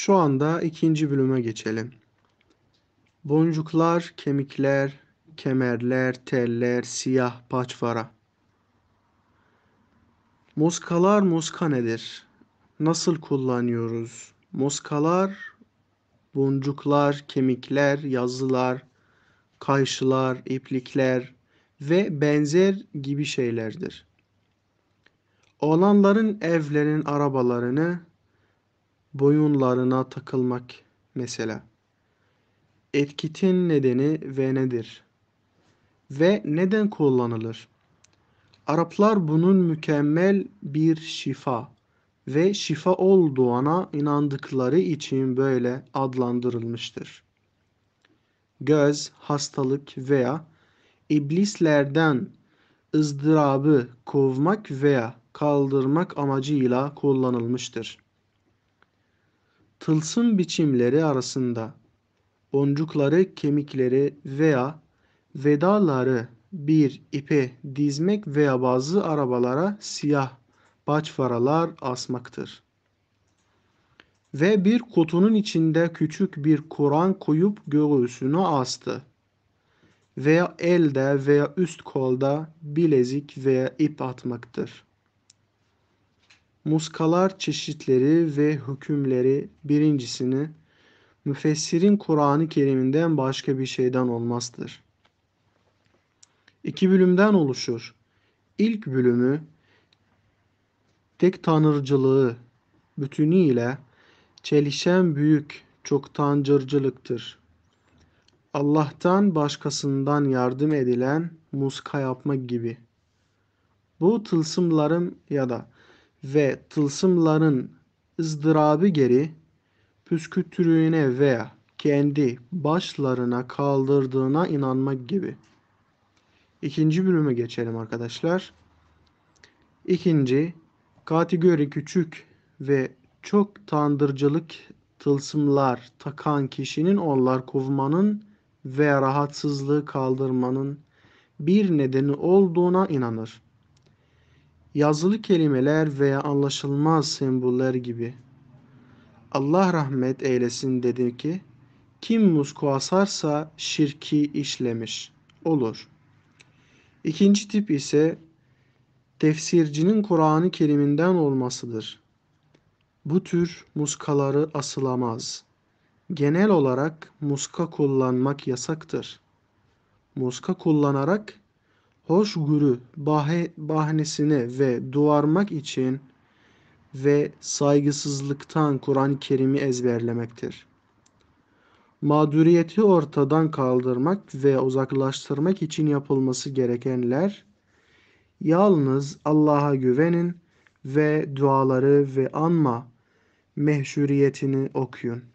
Şu anda ikinci bölüme geçelim. Boncuklar, kemikler, kemerler, teller, siyah paçvara. Muskalar muska nedir? Nasıl kullanıyoruz? Muskalar, boncuklar, kemikler, yazılar, kayışılar, iplikler ve benzer gibi şeylerdir. Olanların evlerin arabalarını boyunlarına takılmak mesela. Etkitin nedeni ve nedir? Ve neden kullanılır? Araplar bunun mükemmel bir şifa ve şifa olduğuna inandıkları için böyle adlandırılmıştır. Göz, hastalık veya iblislerden ızdırabı kovmak veya kaldırmak amacıyla kullanılmıştır tılsım biçimleri arasında boncukları, kemikleri veya vedaları bir ipe dizmek veya bazı arabalara siyah paçvaralar asmaktır. Ve bir kutunun içinde küçük bir Kur'an koyup göğsünü astı. Veya elde veya üst kolda bilezik veya ip atmaktır.'' muskalar çeşitleri ve hükümleri birincisini müfessirin Kur'an-ı Kerim'den başka bir şeyden olmazdır. İki bölümden oluşur. İlk bölümü tek tanrıcılığı bütünüyle çelişen büyük çok tanrıcılıktır. Allah'tan başkasından yardım edilen muska yapmak gibi. Bu tılsımların ya da ve tılsımların ızdırabı geri püskütürüğüne veya kendi başlarına kaldırdığına inanmak gibi. İkinci bölüme geçelim arkadaşlar. İkinci, kategori küçük ve çok tandırcılık tılsımlar takan kişinin onlar kovmanın veya rahatsızlığı kaldırmanın bir nedeni olduğuna inanır yazılı kelimeler veya anlaşılmaz semboller gibi. Allah rahmet eylesin dedi ki, kim musku asarsa şirki işlemiş olur. İkinci tip ise tefsircinin Kur'an'ı ı Kerim'inden olmasıdır. Bu tür muskaları asılamaz. Genel olarak muska kullanmak yasaktır. Muska kullanarak hoşgörü bahanesine ve duvarmak için ve saygısızlıktan Kur'an-ı Kerim'i ezberlemektir. Mağduriyeti ortadan kaldırmak ve uzaklaştırmak için yapılması gerekenler yalnız Allah'a güvenin ve duaları ve anma mehşuriyetini okuyun.